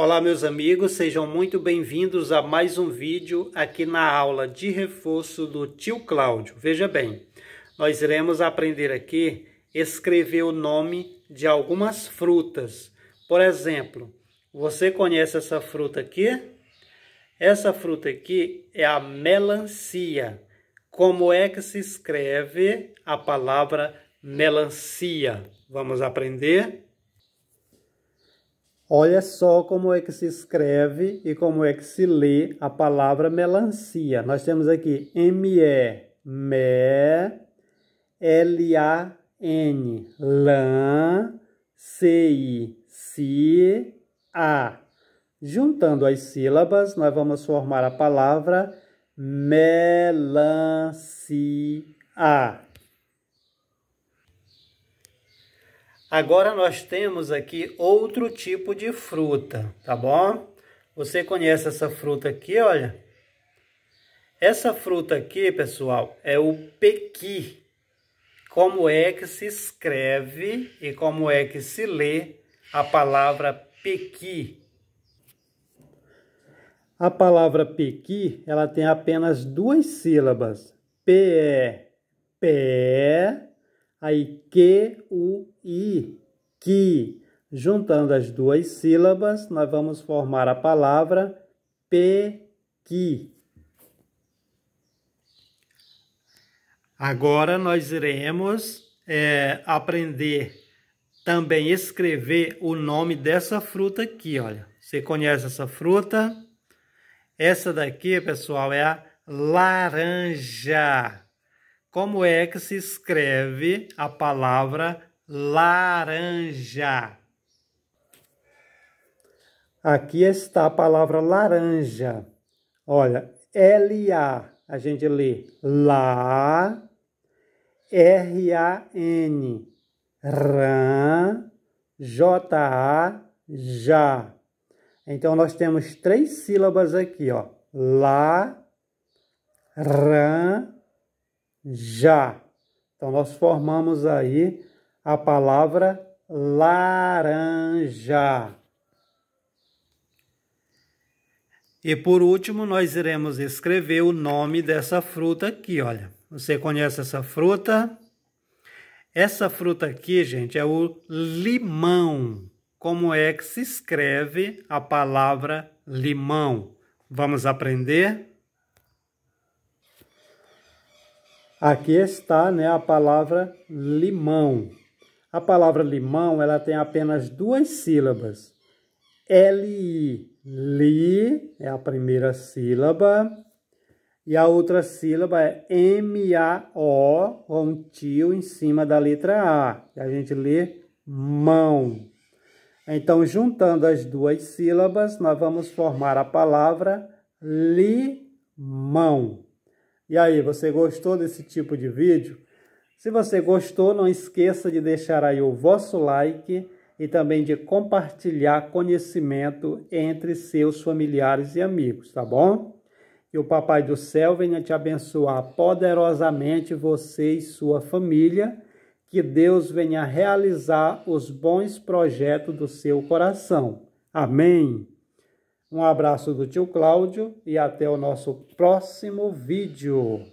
Olá meus amigos, sejam muito bem-vindos a mais um vídeo aqui na aula de reforço do tio Cláudio. Veja bem, nós iremos aprender aqui escrever o nome de algumas frutas. Por exemplo, você conhece essa fruta aqui? Essa fruta aqui é a melancia. Como é que se escreve a palavra melancia? Vamos aprender? Olha só como é que se escreve e como é que se lê a palavra melancia. Nós temos aqui M-E, me, L-A-N, n C-I, si, a. Juntando as sílabas, nós vamos formar a palavra melancia. Agora nós temos aqui outro tipo de fruta, tá bom? Você conhece essa fruta aqui, olha? Essa fruta aqui, pessoal, é o pequi. Como é que se escreve e como é que se lê a palavra pequi? A palavra pequi, ela tem apenas duas sílabas. P-E, P-E, Aí, que, u, i, que. Juntando as duas sílabas, nós vamos formar a palavra pequi. Agora nós iremos é, aprender também escrever o nome dessa fruta aqui, olha. Você conhece essa fruta? Essa daqui, pessoal, é a laranja como é que se escreve a palavra laranja? Aqui está a palavra laranja. Olha, L-A, a gente lê lá, R-A-N, ran, J-A, já. Então, nós temos três sílabas aqui, ó. Lá, ran já. Então, nós formamos aí a palavra laranja. E por último, nós iremos escrever o nome dessa fruta aqui, olha. Você conhece essa fruta? Essa fruta aqui, gente, é o limão. Como é que se escreve a palavra limão? Vamos aprender? Aqui está né, a palavra limão. A palavra limão ela tem apenas duas sílabas. L-I, li é a primeira sílaba. E a outra sílaba é M-A-O, com um tio em cima da letra A. E a gente lê mão. Então, juntando as duas sílabas, nós vamos formar a palavra limão. E aí, você gostou desse tipo de vídeo? Se você gostou, não esqueça de deixar aí o vosso like e também de compartilhar conhecimento entre seus familiares e amigos, tá bom? Que o Papai do Céu venha te abençoar poderosamente você e sua família. Que Deus venha realizar os bons projetos do seu coração. Amém. Um abraço do tio Cláudio e até o nosso próximo vídeo.